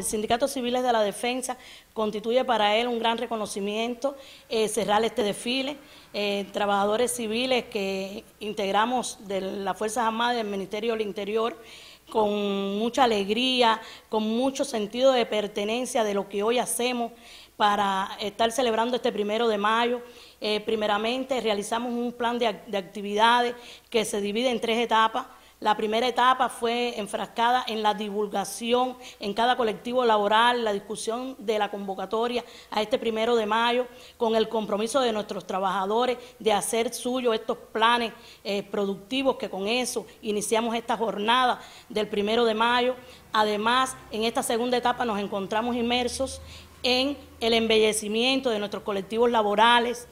El Sindicato Civiles de la Defensa constituye para él un gran reconocimiento eh, cerrar este desfile. Eh, trabajadores civiles que integramos de las Fuerzas Armadas del Ministerio del Interior con mucha alegría, con mucho sentido de pertenencia de lo que hoy hacemos para estar celebrando este primero de mayo. Eh, primeramente realizamos un plan de actividades que se divide en tres etapas la primera etapa fue enfrascada en la divulgación en cada colectivo laboral, la discusión de la convocatoria a este primero de mayo, con el compromiso de nuestros trabajadores de hacer suyos estos planes eh, productivos que con eso iniciamos esta jornada del primero de mayo. Además, en esta segunda etapa nos encontramos inmersos en el embellecimiento de nuestros colectivos laborales,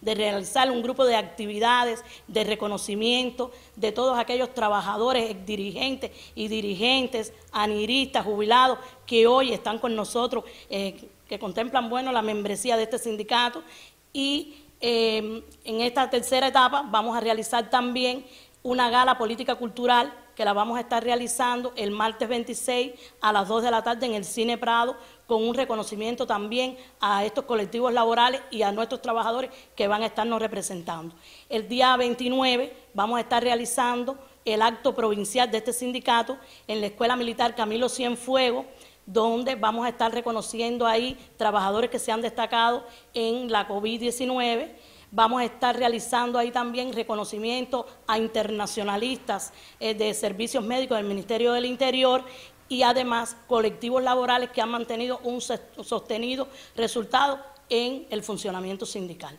de realizar un grupo de actividades, de reconocimiento de todos aquellos trabajadores, dirigentes y dirigentes, aniristas, jubilados que hoy están con nosotros, eh, que contemplan bueno la membresía de este sindicato y eh, en esta tercera etapa vamos a realizar también una gala política cultural que la vamos a estar realizando el martes 26 a las 2 de la tarde en el Cine Prado, con un reconocimiento también a estos colectivos laborales y a nuestros trabajadores que van a estarnos representando. El día 29 vamos a estar realizando el acto provincial de este sindicato en la Escuela Militar Camilo Cienfuegos, donde vamos a estar reconociendo ahí trabajadores que se han destacado en la COVID-19 Vamos a estar realizando ahí también reconocimiento a internacionalistas eh, de servicios médicos del Ministerio del Interior y además colectivos laborales que han mantenido un sostenido resultado en el funcionamiento sindical.